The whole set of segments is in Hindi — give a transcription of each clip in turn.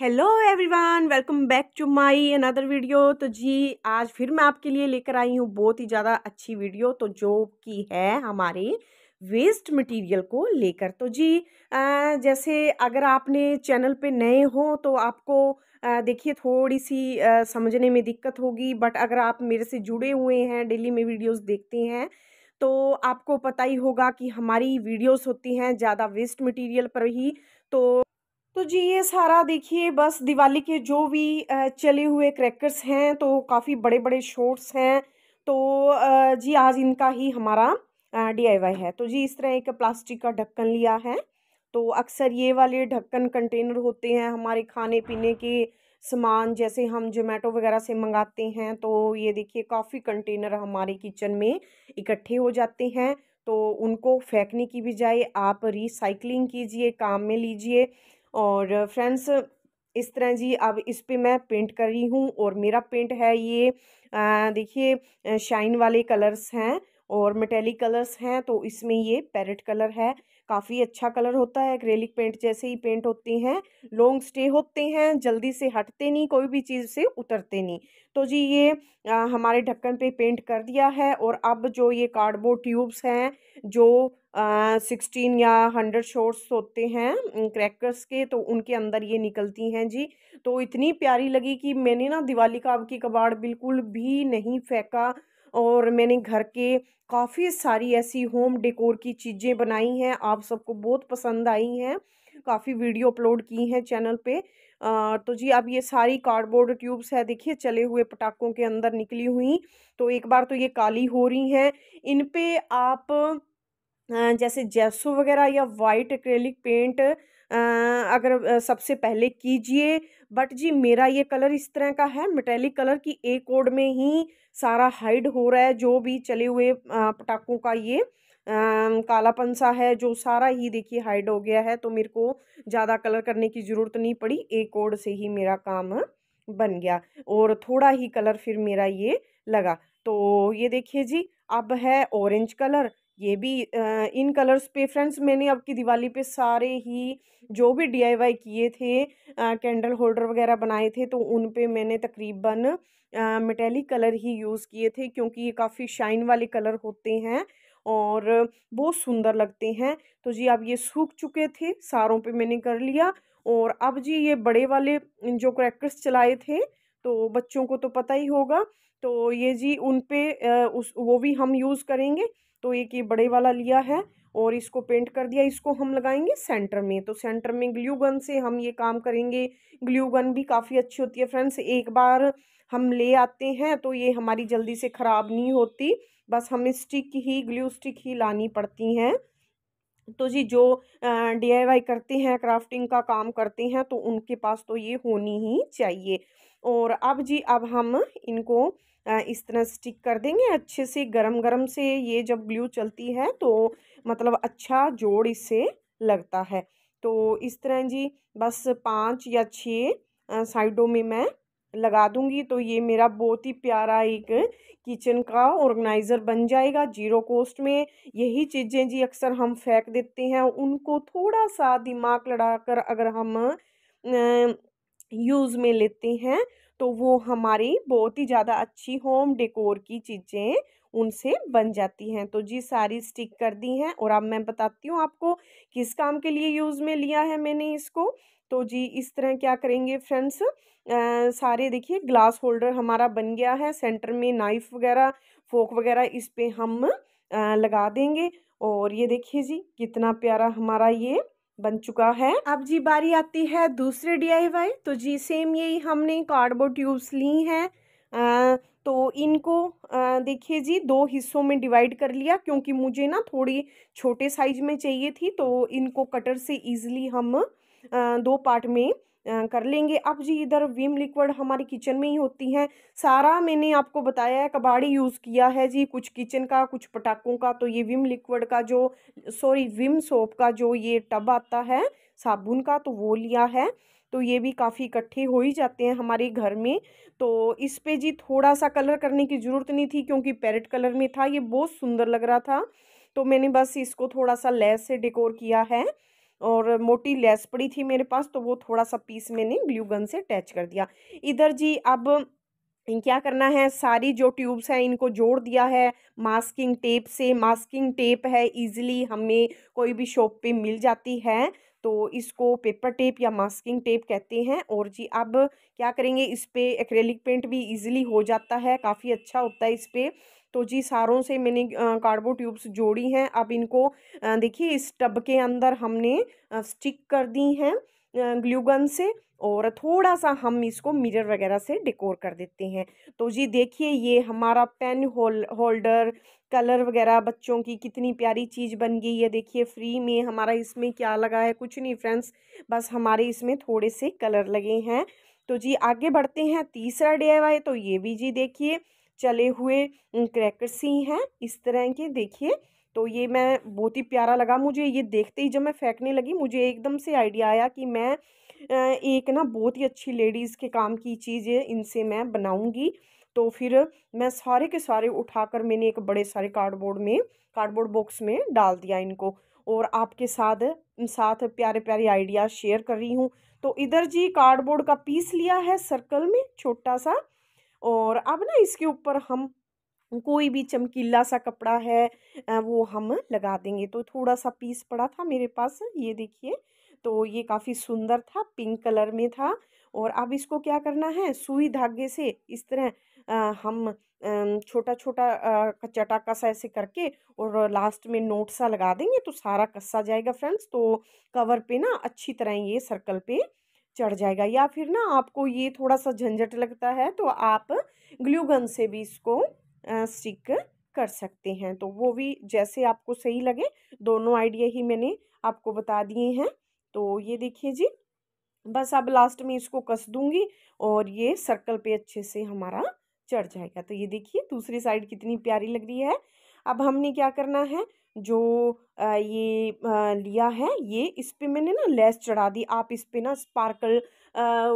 hello everyone welcome back to my another video तो जी आज फिर मैं आपके लिए लेकर आई हूँ बहुत ही ज़्यादा अच्छी वीडियो तो जो कि है हमारे वेस्ट मटेरियल को लेकर तो जी आ, जैसे अगर आपने चैनल पे नए हो तो आपको देखिए थोड़ी सी आ, समझने में दिक्कत होगी बट अगर आप मेरे से जुड़े हुए हैं डेली में वीडियोस देखते हैं तो आपको पता ही होगा कि हमारी वीडियोस होती हैं ज़्यादा वेस्ट मटेरियल पर ही तो तो जी ये सारा देखिए बस दिवाली के जो भी चले हुए क्रैकर्स हैं तो काफ़ी बड़े बड़े शॉर्ट्स हैं तो जी आज इनका ही हमारा डी है तो जी इस तरह एक प्लास्टिक का ढक्कन लिया है तो अक्सर ये वाले ढक्कन कंटेनर होते हैं हमारे खाने पीने के सामान जैसे हम जोमेटो वगैरह से मंगाते हैं तो ये देखिए काफ़ी कंटेनर हमारे किचन में इकट्ठे हो जाते हैं तो उनको फेंकने की बजाय आप रिसाइकलिंग कीजिए काम में लीजिए और फ्रेंड्स इस तरह जी अब इस पर मैं पेंट कर रही हूँ और मेरा पेंट है ये देखिए शाइन वाले कलर्स हैं और मेटेलिक कलर्स हैं तो इसमें ये पैरेट कलर है काफ़ी अच्छा कलर होता है एक्रेलिक पेंट जैसे ही पेंट होते हैं लॉन्ग स्टे होते हैं जल्दी से हटते नहीं कोई भी चीज़ से उतरते नहीं तो जी ये आ, हमारे ढक्कन पे पेंट कर दिया है और अब जो ये कार्डबोर्ड ट्यूब्स हैं जो सिक्सटीन या हंड्रेड शॉर्ट्स होते हैं क्रैकर्स के तो उनके अंदर ये निकलती हैं जी तो इतनी प्यारी लगी कि मैंने ना दिवाली का आपकी कबाड़ बिल्कुल भी नहीं फेंका और मैंने घर के काफ़ी सारी ऐसी होम डेकोर की चीज़ें बनाई हैं आप सबको बहुत पसंद आई हैं काफ़ी वीडियो अपलोड की हैं चैनल पे आ, तो जी अब ये सारी कार्डबोर्ड ट्यूब्स है देखिए चले हुए पटाखों के अंदर निकली हुई तो एक बार तो ये काली हो रही हैं इन पे आप जैसे जैसो वगैरह या वाइट एक्रेलिक पेंट अगर सबसे पहले कीजिए बट जी मेरा ये कलर इस तरह का है मेटेलिक कलर की ए कोड में ही सारा हाइड हो रहा है जो भी चले हुए पटाखों का ये कालापन सा है जो सारा ही देखिए हाइड हो गया है तो मेरे को ज़्यादा कलर करने की ज़रूरत नहीं पड़ी ए कोड से ही मेरा काम बन गया और थोड़ा ही कलर फिर मेरा ये लगा तो ये देखिए जी अब है ऑरेंज कलर ये भी इन कलर्स पे फ्रेंड्स मैंने अब की दिवाली पे सारे ही जो भी डीआईवाई किए थे कैंडल होल्डर वगैरह बनाए थे तो उन पे मैंने तकरीबन मेटेलिक कलर ही यूज़ किए थे क्योंकि ये काफ़ी शाइन वाले कलर होते हैं और बहुत सुंदर लगते हैं तो जी अब ये सूख चुके थे सारों पे मैंने कर लिया और अब जी ये बड़े वाले जो क्रैकर्स चलाए थे तो बच्चों को तो पता ही होगा तो ये जी उन पे उस वो भी हम यूज़ करेंगे तो एक ये बड़े वाला लिया है और इसको पेंट कर दिया इसको हम लगाएंगे सेंटर में तो सेंटर में ग्लू गन से हम ये काम करेंगे ग्लू गन भी काफ़ी अच्छी होती है फ्रेंड्स एक बार हम ले आते हैं तो ये हमारी जल्दी से ख़राब नहीं होती बस हमें स्टिक ही ग्लू स्टिक ही लानी पड़ती हैं तो जी जो डी करते हैं क्राफ्टिंग का काम करते हैं तो उनके पास तो ये होनी ही चाहिए और अब जी अब हम इनको इस तरह स्टिक कर देंगे अच्छे से गरम गरम से ये जब ग्लू चलती है तो मतलब अच्छा जोड़ इससे लगता है तो इस तरह जी बस पाँच या छः साइडों में मैं लगा दूंगी तो ये मेरा बहुत ही प्यारा एक किचन का ऑर्गेनाइज़र बन जाएगा जीरो कॉस्ट में यही चीज़ें जी अक्सर हम फेंक देते हैं उनको थोड़ा सा दिमाग लड़ा कर अगर हम यूज़ में लेते हैं तो वो हमारी बहुत ही ज़्यादा अच्छी होम डेकोर की चीज़ें उनसे बन जाती हैं तो जी सारी स्टिक कर दी हैं और अब मैं बताती हूँ आपको किस काम के लिए यूज़ में लिया है मैंने इसको तो जी इस तरह क्या करेंगे फ्रेंड्स सारे देखिए ग्लास होल्डर हमारा बन गया है सेंटर में नाइफ़ वगैरह फोक वगैरह इस पर हम आ, लगा देंगे और ये देखिए जी कितना प्यारा हमारा ये बन चुका है अब जी बारी आती है दूसरे डी तो जी सेम यही हमने कार्डबोर्ड ट्यूब्स ली हैं तो इनको देखिए जी दो हिस्सों में डिवाइड कर लिया क्योंकि मुझे ना थोड़ी छोटे साइज में चाहिए थी तो इनको कटर से ईजिली हम दो पार्ट में कर लेंगे अब जी इधर विम लिक्विड हमारी किचन में ही होती है सारा मैंने आपको बताया है कबाड़ी यूज़ किया है जी कुछ किचन का कुछ पटाखों का तो ये विम लिक्विड का जो सॉरी विम सोप का जो ये टब आता है साबुन का तो वो लिया है तो ये भी काफ़ी इकट्ठे हो ही जाते हैं हमारे घर में तो इस पर जी थोड़ा सा कलर करने की ज़रूरत नहीं थी क्योंकि पैरेट कलर में था ये बहुत सुंदर लग रहा था तो मैंने बस इसको थोड़ा सा लेस से डेकोर किया है और मोटी लेस पड़ी थी मेरे पास तो वो थोड़ा सा पीस मैंने ग्लू गन से अटैच कर दिया इधर जी अब क्या करना है सारी जो ट्यूब्स हैं इनको जोड़ दिया है मास्किंग टेप से मास्किंग टेप है इजीली हमें कोई भी शॉप पे मिल जाती है तो इसको पेपर टेप या मास्किंग टेप कहते हैं और जी अब क्या करेंगे इस पर एक्रेलिक पेंट भी इजीली हो जाता है काफ़ी अच्छा होता है इस पर तो जी सारों से मैंने कार्डबोर्ड ट्यूब्स जोड़ी हैं अब इनको देखिए इस टब के अंदर हमने स्टिक कर दी हैं ग्लूगन से और थोड़ा सा हम इसको मिरर वगैरह से डेकोर कर देते हैं तो जी देखिए ये हमारा पेन होल होल्डर कलर वगैरह बच्चों की कितनी प्यारी चीज़ बन गई है देखिए फ्री में हमारा इसमें क्या लगा है कुछ नहीं फ्रेंड्स बस हमारे इसमें थोड़े से कलर लगे हैं तो जी आगे बढ़ते हैं तीसरा डे तो ये भी जी देखिए चले हुए क्रैकर्स ही हैं इस तरह के देखिए तो ये मैं बहुत ही प्यारा लगा मुझे ये देखते ही जब मैं फेंकने लगी मुझे एकदम से आइडिया आया कि मैं एक ना बहुत ही अच्छी लेडीज़ के काम की चीज़ें इनसे मैं बनाऊंगी तो फिर मैं सारे के सारे उठाकर मैंने एक बड़े सारे कार्डबोर्ड में कार्डबोर्ड बॉक्स में डाल दिया इनको और आपके साथ साथ प्यारे प्यारे आइडिया शेयर कर रही हूँ तो इधर जी कार्डबोर्ड का पीस लिया है सर्कल में छोटा सा और अब ना इसके ऊपर हम कोई भी चमकीला सा कपड़ा है वो हम लगा देंगे तो थोड़ा सा पीस पड़ा था मेरे पास ये देखिए तो ये काफ़ी सुंदर था पिंक कलर में था और अब इसको क्या करना है सुई धागे से इस तरह आ, हम छोटा छोटा चटा कसा ऐसे करके और लास्ट में नोट सा लगा देंगे तो सारा कस्सा जाएगा फ्रेंड्स तो कवर पे ना अच्छी तरह ये सर्कल पे चढ़ जाएगा या फिर ना आपको ये थोड़ा सा झंझट लगता है तो आप ग्लू गन से भी इसको स्टिक कर सकते हैं तो वो भी जैसे आपको सही लगे दोनों आइडिया ही मैंने आपको बता दिए हैं तो ये देखिए जी बस अब लास्ट में इसको कस दूंगी और ये सर्कल पे अच्छे से हमारा चढ़ जाएगा तो ये देखिए दूसरी साइड कितनी प्यारी लग रही है अब हमने क्या करना है जो ये लिया है ये इस पर मैंने ना लेस चढ़ा दी आप इस पर ना स्पार्कल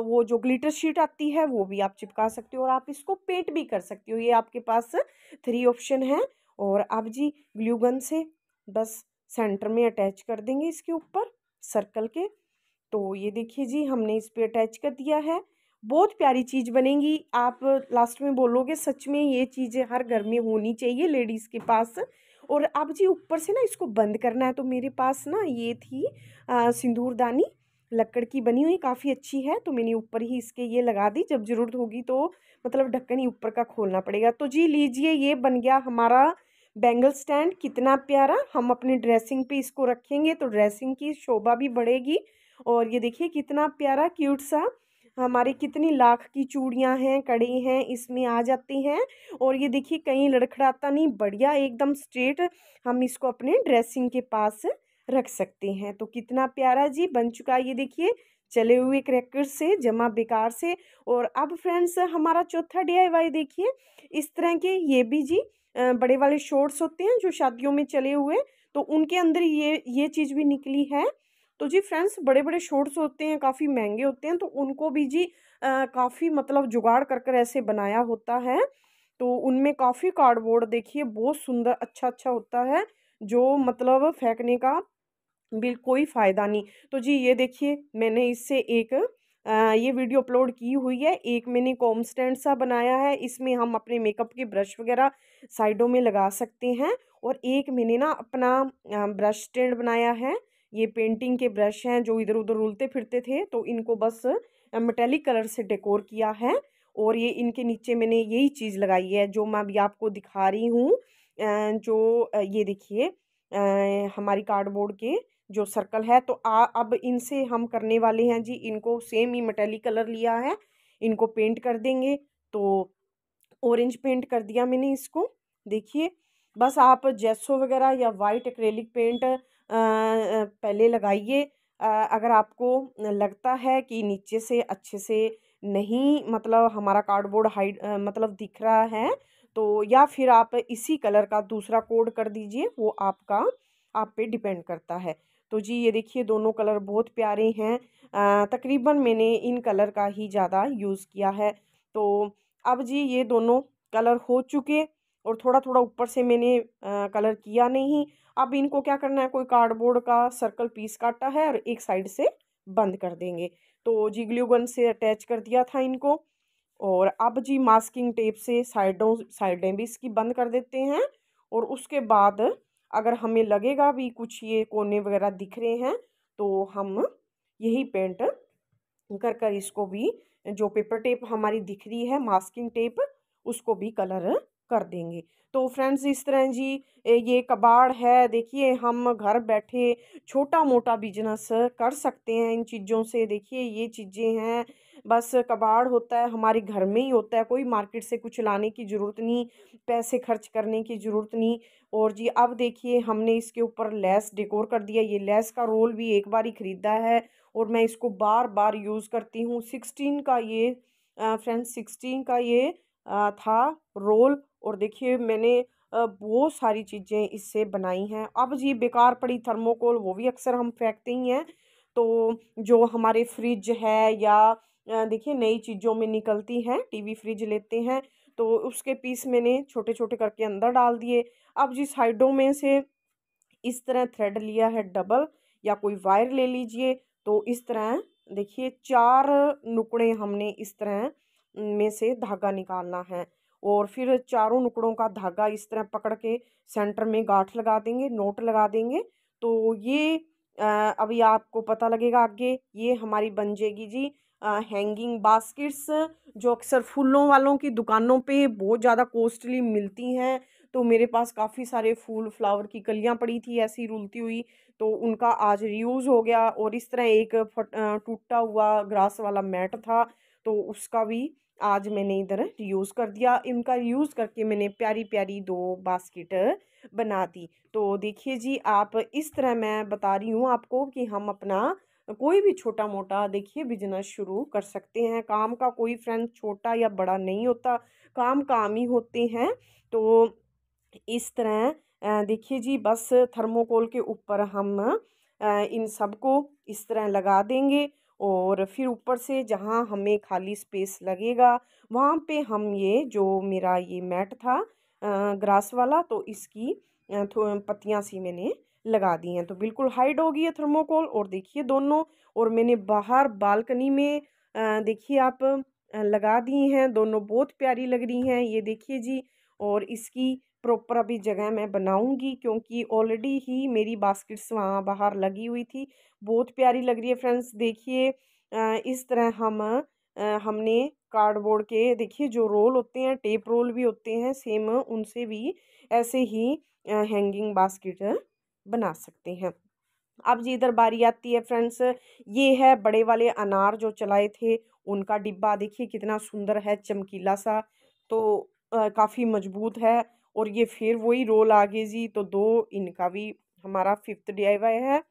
वो जो ग्लिटर शीट आती है वो भी आप चिपका सकते हो और आप इसको पेंट भी कर सकते हो ये आपके पास थ्री ऑप्शन है और आप जी ग्लू गन से बस सेंटर में अटैच कर देंगे इसके ऊपर सर्कल के तो ये देखिए जी हमने इस पर अटैच कर दिया है बहुत प्यारी चीज़ बनेगी आप लास्ट में बोलोगे सच में ये चीज़ें हर घर में होनी चाहिए लेडीज़ के पास और अब जी ऊपर से ना इसको बंद करना है तो मेरे पास ना ये थी सिंदूरदानी लकड़ की बनी हुई काफ़ी अच्छी है तो मैंने ऊपर ही इसके ये लगा दी जब ज़रूरत होगी तो मतलब ढक्कन ही ऊपर का खोलना पड़ेगा तो जी लीजिए ये बन गया हमारा बैंगल स्टैंड कितना प्यारा हम अपने ड्रेसिंग पे इसको रखेंगे तो ड्रेसिंग की शोभा भी बढ़ेगी और ये देखिए कितना प्यारा क्यूट सा हमारी कितनी लाख की चूड़ियाँ हैं कड़ी हैं इसमें आ जाती हैं और ये देखिए कहीं लड़खड़ाता नहीं बढ़िया एकदम स्ट्रेट हम इसको अपने ड्रेसिंग के पास रख सकते हैं तो कितना प्यारा जी बन चुका है ये देखिए चले हुए क्रैकर से जमा बेकार से और अब फ्रेंड्स हमारा चौथा डी देखिए इस तरह के ये भी जी बड़े वाले शॉर्ट्स होते हैं जो शादियों में चले हुए तो उनके अंदर ये ये चीज़ भी निकली है तो जी फ्रेंड्स बड़े बड़े शॉर्ट्स होते हैं काफ़ी महंगे होते हैं तो उनको भी जी काफ़ी मतलब जुगाड़ कर कर ऐसे बनाया होता है तो उनमें काफ़ी कार्डबोर्ड देखिए बहुत सुंदर अच्छा अच्छा होता है जो मतलब फेंकने का बिल कोई फ़ायदा नहीं तो जी ये देखिए मैंने इससे एक आ, ये वीडियो अपलोड की हुई है एक मैंने कॉम स्टैंड सा बनाया है इसमें हम अपने मेकअप के ब्रश वगैरह साइडों में लगा सकते हैं और एक मैंने ना अपना ब्रश स्टैंड बनाया है ये पेंटिंग के ब्रश हैं जो इधर उधर उलते फिरते थे तो इनको बस मेटेलिक कलर से डेकोर किया है और ये इनके नीचे मैंने यही चीज़ लगाई है जो मैं अभी आपको दिखा रही हूँ जो ये देखिए हमारी कार्डबोर्ड के जो सर्कल है तो आ, अब इनसे हम करने वाले हैं जी इनको सेम ही मटेलिक कलर लिया है इनको पेंट कर देंगे तो ऑरेंज पेंट कर दिया मैंने इसको देखिए बस आप जेसो वगैरह या वाइट एक्रेलिक पेंट पहले लगाइए अगर आपको लगता है कि नीचे से अच्छे से नहीं मतलब हमारा कार्डबोर्ड हाइड मतलब दिख रहा है तो या फिर आप इसी कलर का दूसरा कोड कर दीजिए वो आपका आप पे डिपेंड करता है तो जी ये देखिए दोनों कलर बहुत प्यारे हैं तकरीबन मैंने इन कलर का ही ज़्यादा यूज़ किया है तो अब जी ये दोनों कलर हो चुके और थोड़ा थोड़ा ऊपर से मैंने कलर किया नहीं अब इनको क्या करना है कोई कार्डबोर्ड का सर्कल पीस काटा है और एक साइड से बंद कर देंगे तो जी ग्लूगन से अटैच कर दिया था इनको और अब जी मास्किंग टेप से साइडों साइडें भी इसकी बंद कर देते हैं और उसके बाद अगर हमें लगेगा भी कुछ ये कोने वगैरह दिख रहे हैं तो हम यही पेंट कर कर इसको भी जो पेपर टेप हमारी दिख रही है मास्किंग टेप उसको भी कलर कर देंगे तो फ्रेंड्स इस तरह जी ये कबाड़ है देखिए हम घर बैठे छोटा मोटा बिजनेस कर सकते हैं इन चीज़ों से देखिए ये चीज़ें हैं बस कबाड़ होता है हमारे घर में ही होता है कोई मार्केट से कुछ लाने की ज़रूरत नहीं पैसे खर्च करने की ज़रूरत नहीं और जी अब देखिए हमने इसके ऊपर लेस डेकोर कर दिया ये लेस का रोल भी एक बार ही ख़रीदा है और मैं इसको बार बार यूज़ करती हूँ सिक्सटीन का ये फ्रेंड्स सिक्सटीन का ये था रोल और देखिए मैंने बहुत सारी चीज़ें इससे बनाई हैं अब जी बेकार पड़ी थर्मोकोल वो भी अक्सर हम फेंकते ही हैं तो जो हमारे फ्रिज है या देखिए नई चीज़ों में निकलती हैं टीवी फ्रिज लेते हैं तो उसके पीस मैंने छोटे छोटे करके अंदर डाल दिए अब जी साइडों में से इस तरह थ्रेड लिया है डबल या कोई वायर ले लीजिए तो इस तरह देखिए चार नुकड़े हमने इस तरह में से धागा निकालना है और फिर चारों नुकड़ों का धागा इस तरह पकड़ के सेंटर में गांठ लगा देंगे नोट लगा देंगे तो ये अभी आपको पता लगेगा आगे ये हमारी बन जाएगी जी आ, हैंगिंग बास्केट्स जो अक्सर फूलों वालों की दुकानों पे बहुत ज़्यादा कॉस्टली मिलती हैं तो मेरे पास काफ़ी सारे फूल फ्लावर की कलियाँ पड़ी थी ऐसी रुलती हुई तो उनका आज रियूज़ हो गया और इस तरह एक टूटा हुआ ग्रास वाला मैट था तो उसका भी आज मैंने इधर यूज़ कर दिया इनका यूज़ करके मैंने प्यारी प्यारी दो बास्केट बना दी तो देखिए जी आप इस तरह मैं बता रही हूँ आपको कि हम अपना कोई भी छोटा मोटा देखिए बिजनेस शुरू कर सकते हैं काम का कोई फ्रेंड छोटा या बड़ा नहीं होता काम काम ही होते हैं तो इस तरह देखिए जी बस थर्मोकोल के ऊपर हम इन सबको इस तरह लगा देंगे और फिर ऊपर से जहाँ हमें खाली स्पेस लगेगा वहाँ पे हम ये जो मेरा ये मैट था ग्रास वाला तो इसकी पत्तियाँ सी मैंने लगा दी हैं तो बिल्कुल हाइड हो गई है थर्मोकोल और देखिए दोनों और मैंने बाहर बालकनी में देखिए आप लगा दी हैं दोनों बहुत प्यारी लग रही हैं ये देखिए जी और इसकी प्रॉपर अभी जगह मैं बनाऊंगी क्योंकि ऑलरेडी ही मेरी बास्केट्स वहाँ बाहर लगी हुई थी बहुत प्यारी लग रही है फ्रेंड्स देखिए इस तरह हम हमने कार्डबोर्ड के देखिए जो रोल होते हैं टेप रोल भी होते हैं सेम उनसे भी ऐसे ही हैंगिंग बास्केट बना सकते हैं अब जी इधर बारी आती है फ्रेंड्स ये है बड़े वाले अनार जो चलाए थे उनका डिब्बा देखिए कितना सुंदर है चमकीला सा तो काफ़ी मजबूत है और ये फिर वही रोल आ गए जी तो दो इनका भी हमारा फिफ्थ डी है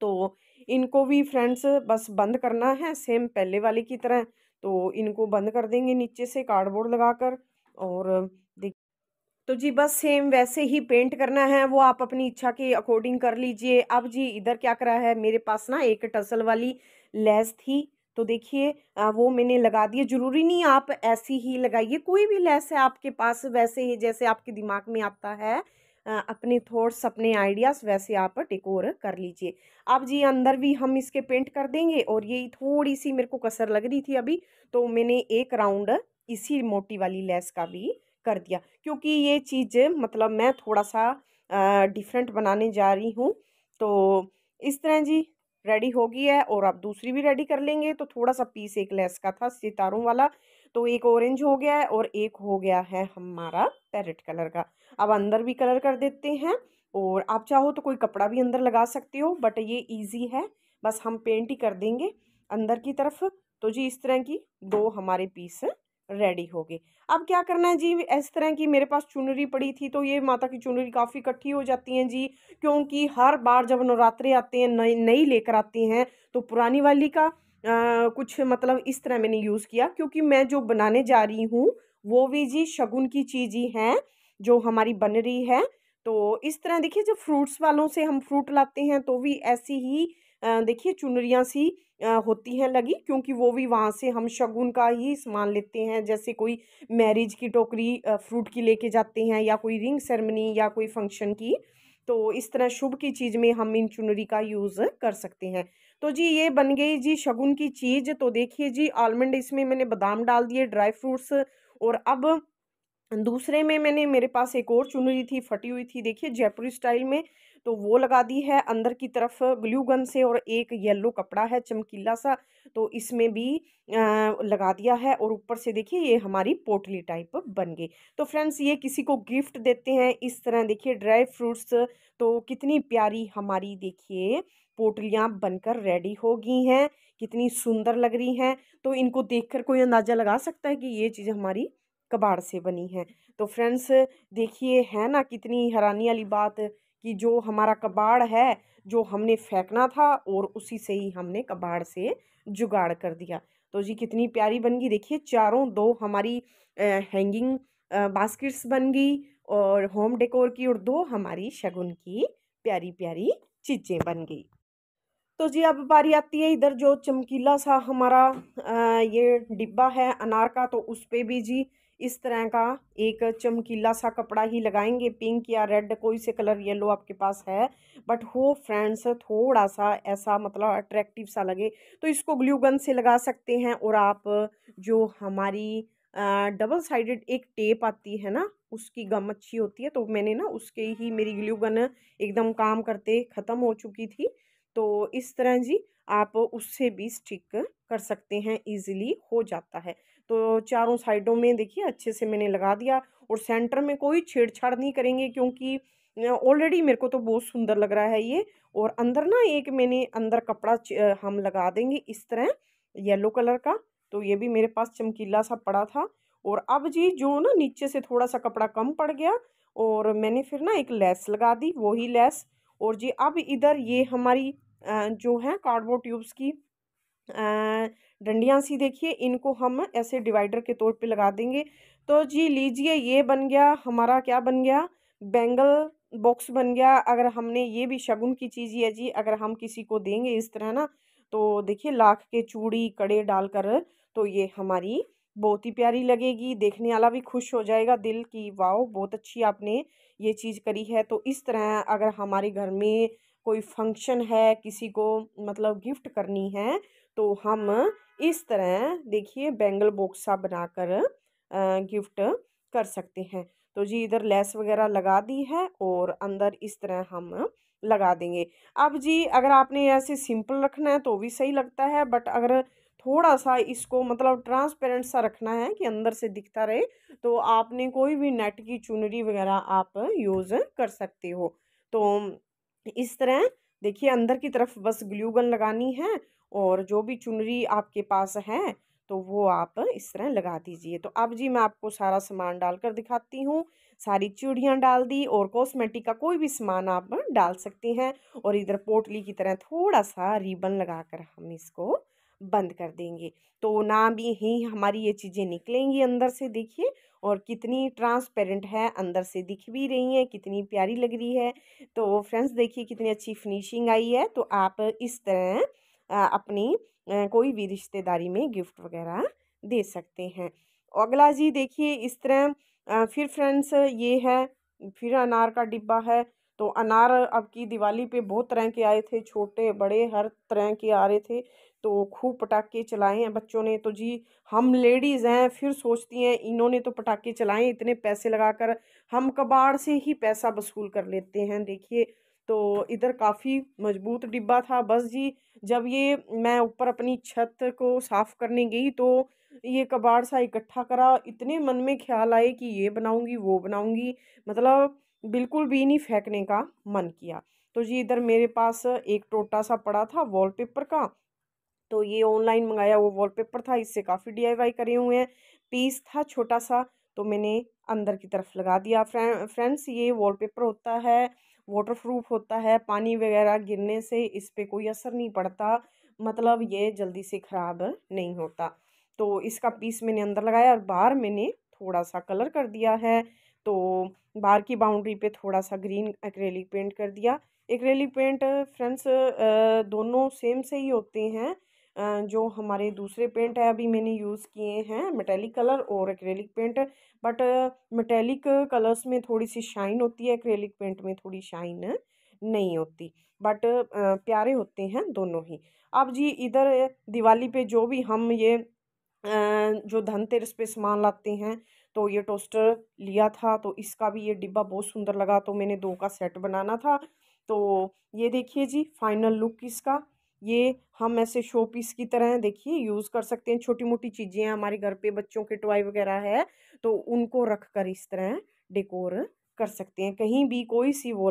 तो इनको भी फ्रेंड्स बस बंद करना है सेम पहले वाले की तरह तो इनको बंद कर देंगे नीचे से कार्डबोर्ड लगाकर और देख तो जी बस सेम वैसे ही पेंट करना है वो आप अपनी इच्छा के अकॉर्डिंग कर लीजिए अब जी इधर क्या करा है मेरे पास ना एक टसल वाली लेस थी तो देखिए वो मैंने लगा दिए ज़रूरी नहीं आप ऐसी ही लगाइए कोई भी लेस है आपके पास वैसे ही जैसे आपके दिमाग में आता है अपने थॉट्स अपने आइडियाज़ वैसे आप टिकोर कर लीजिए अब जी अंदर भी हम इसके पेंट कर देंगे और ये थोड़ी सी मेरे को कसर लग रही थी अभी तो मैंने एक राउंड इसी मोटी वाली लेस का भी कर दिया क्योंकि ये चीज़ मतलब मैं थोड़ा सा डिफरेंट बनाने जा रही हूँ तो इस तरह जी रेडी हो गई है और आप दूसरी भी रेडी कर लेंगे तो थोड़ा सा पीस एक लेस का था सितारों वाला तो एक ऑरेंज हो गया है और एक हो गया है हमारा पैरेट कलर का अब अंदर भी कलर कर देते हैं और आप चाहो तो कोई कपड़ा भी अंदर लगा सकते हो बट ये इजी है बस हम पेंट ही कर देंगे अंदर की तरफ तो जी इस तरह की दो हमारे पीस रेडी होगी अब क्या करना है जी इस तरह की मेरे पास चुनरी पड़ी थी तो ये माता की चुनरी काफ़ी इकट्ठी हो जाती हैं जी क्योंकि हर बार जब नवरात्रे आते हैं नई नई लेकर आती हैं तो पुरानी वाली का आ, कुछ मतलब इस तरह मैंने यूज़ किया क्योंकि मैं जो बनाने जा रही हूँ वो भी जी शगुन की चीज़ ही हैं जो हमारी बन रही है तो इस तरह देखिए जब फ्रूट्स वालों से हम फ्रूट लाते हैं तो भी ऐसी ही देखिए चुनरियाँ सी होती हैं लगी क्योंकि वो भी वहाँ से हम शगुन का ही सामान लेते हैं जैसे कोई मैरिज की टोकरी फ्रूट की लेके जाते हैं या कोई रिंग सेरेमनी या कोई फंक्शन की तो इस तरह शुभ की चीज़ में हम इन चुनरी का यूज़ कर सकते हैं तो जी ये बन गई जी शगुन की चीज़ तो देखिए जी आलमंड इसमें मैंने बादाम डाल दिए ड्राई फ्रूट्स और अब दूसरे में मैंने मेरे पास एक और चुनरी थी फटी हुई थी देखिए जयपुरी स्टाइल में तो वो लगा दी है अंदर की तरफ ग्लू गन से और एक येलो कपड़ा है चमकीला सा तो इसमें भी आ, लगा दिया है और ऊपर से देखिए ये हमारी पोटली टाइप बन गई तो फ्रेंड्स ये किसी को गिफ्ट देते हैं इस तरह देखिए ड्राई फ्रूट्स तो कितनी प्यारी हमारी देखिए पोटलियाँ बनकर रेडी हो गई हैं कितनी सुंदर लग रही हैं तो इनको देख कोई अंदाज़ा लगा सकता है कि ये चीज़ हमारी कबाड़ से बनी है तो फ्रेंड्स देखिए है ना कितनी हैरानी वाली बात कि जो हमारा कबाड़ है जो हमने फेंकना था और उसी से ही हमने कबाड़ से जुगाड़ कर दिया तो जी कितनी प्यारी बन गई देखिए चारों दो हमारी हैंगिंग बास्केट्स बन गई और होम डेकोर की और दो हमारी शगुन की प्यारी प्यारी चीज़ें बन गई तो जी अब बारी आती है इधर जो चमकीला सा हमारा आ, ये डिब्बा है अनार का तो उस पर भी जी इस तरह का एक चमकीला सा कपड़ा ही लगाएंगे पिंक या रेड कोई से कलर येलो आपके पास है बट हो फ्रेंड्स थोड़ा सा ऐसा मतलब अट्रैक्टिव सा लगे तो इसको ग्लू गन से लगा सकते हैं और आप जो हमारी डबल साइडेड एक टेप आती है ना उसकी गम अच्छी होती है तो मैंने ना उसके ही मेरी ग्लू गन एकदम काम करते ख़त्म हो चुकी थी तो इस तरह जी आप उससे भी स्टिक कर सकते हैं इजीली हो जाता है तो चारों साइडों में देखिए अच्छे से मैंने लगा दिया और सेंटर में कोई छेड़छाड़ नहीं करेंगे क्योंकि ऑलरेडी मेरे को तो बहुत सुंदर लग रहा है ये और अंदर ना एक मैंने अंदर कपड़ा हम लगा देंगे इस तरह येलो कलर का तो ये भी मेरे पास चमकीला सा पड़ा था और अब जी जो ना नीचे से थोड़ा सा कपड़ा कम पड़ गया और मैंने फिर ना एक लेस लगा दी वही लेस और जी अब इधर ये हमारी जो है कार्डबोर्ड ट्यूब्स की डंडियाँ सी देखिए इनको हम ऐसे डिवाइडर के तौर पे लगा देंगे तो जी लीजिए ये बन गया हमारा क्या बन गया बैंगल बॉक्स बन गया अगर हमने ये भी शगुन की चीज़ ही है जी अगर हम किसी को देंगे इस तरह ना तो देखिए लाख के चूड़ी कड़े डालकर तो ये हमारी बहुत ही प्यारी लगेगी देखने वाला भी खुश हो जाएगा दिल की वाओ बहुत अच्छी आपने ये चीज़ करी है तो इस तरह अगर हमारे घर में कोई फंक्शन है किसी को मतलब गिफ्ट करनी है तो हम इस तरह देखिए बैंगल बॉक्सा बनाकर गिफ्ट कर सकते हैं तो जी इधर लेस वगैरह लगा दी है और अंदर इस तरह हम लगा देंगे अब जी अगर आपने ऐसे सिंपल रखना है तो भी सही लगता है बट अगर थोड़ा सा इसको मतलब ट्रांसपेरेंट सा रखना है कि अंदर से दिखता रहे तो आपने कोई भी नेट की चुनरी वगैरह आप यूज़ कर सकते हो तो इस तरह देखिए अंदर की तरफ बस ग्लू गन लगानी है और जो भी चुनरी आपके पास है तो वो आप इस तरह लगा दीजिए तो अब जी मैं आपको सारा सामान डालकर दिखाती हूँ सारी चूड़ियाँ डाल दी और कॉस्मेटिक का कोई भी सामान आप डाल सकती हैं और इधर पोटली की तरह थोड़ा सा रिबन लगाकर हम इसको बंद कर देंगे तो ना भी ही हमारी ये चीज़ें निकलेंगी अंदर से देखिए और कितनी ट्रांसपेरेंट है अंदर से दिख भी रही हैं कितनी प्यारी लग रही है तो फ्रेंड्स देखिए कितनी अच्छी फिनिशिंग आई है तो आप इस तरह अपनी कोई भी रिश्तेदारी में गिफ्ट वगैरह दे सकते हैं अगला जी देखिए इस तरह फिर फ्रेंड्स ये है फिर अनार का डिब्बा है तो अनार अब की दिवाली पे बहुत तरह के आए थे छोटे बड़े हर तरह के आ रहे थे तो खूब पटाखे चलाए हैं बच्चों ने तो जी हम लेडीज़ हैं फिर सोचती हैं इन्होंने तो पटाखे चलाए इतने पैसे लगाकर हम कबाड़ से ही पैसा वसूल कर लेते हैं देखिए तो इधर काफ़ी मजबूत डिब्बा था बस जी जब ये मैं ऊपर अपनी छत को साफ़ करने गई तो ये कबाड़ सा इकट्ठा करा इतने मन में ख्याल आए कि ये बनाऊंगी वो बनाऊंगी मतलब बिल्कुल भी नहीं फेंकने का मन किया तो जी इधर मेरे पास एक टोटा सा पड़ा था वॉलपेपर का तो ये ऑनलाइन मंगाया वो वॉलपेपर था इससे काफ़ी डीआईवाई करे हुए हैं पीस था छोटा सा तो मैंने अंदर की तरफ लगा दिया फ्रेंड्स ये वॉलपेपर होता है वाटरप्रूफ होता है पानी वगैरह गिरने से इस पर कोई असर नहीं पड़ता मतलब ये जल्दी से ख़राब नहीं होता तो इसका पीस मैंने अंदर लगाया और बाहर मैंने थोड़ा सा कलर कर दिया है तो बाहर की बाउंड्री पे थोड़ा सा ग्रीन एक्रेलिक पेंट कर दिया एक्रेलिक पेंट फ्रेंड्स दोनों सेम से ही होते हैं जो हमारे दूसरे पेंट है अभी मैंने यूज़ किए हैं मेटेलिक कलर और acrylic paint but metallic colours में थोड़ी सी शाइन होती है एक्रेलिक पेंट में थोड़ी शाइन नहीं होती बट प्यारे होते हैं दोनों ही अब जी इधर दिवाली पे जो भी हम ये जो धनतेरस पे सामान लाते हैं तो ये टोस्टर लिया था तो इसका भी ये डिब्बा बहुत सुंदर लगा तो मैंने दो का सेट बनाना था तो ये देखिए जी फाइनल लुक इसका ये हम ऐसे शो पीस की तरह देखिए यूज़ कर सकते हैं छोटी मोटी चीज़ें हैं हमारे घर पे बच्चों के टॉय वगैरह है तो उनको रख कर इस तरह डेकोर कर सकते हैं कहीं भी कोई सी वो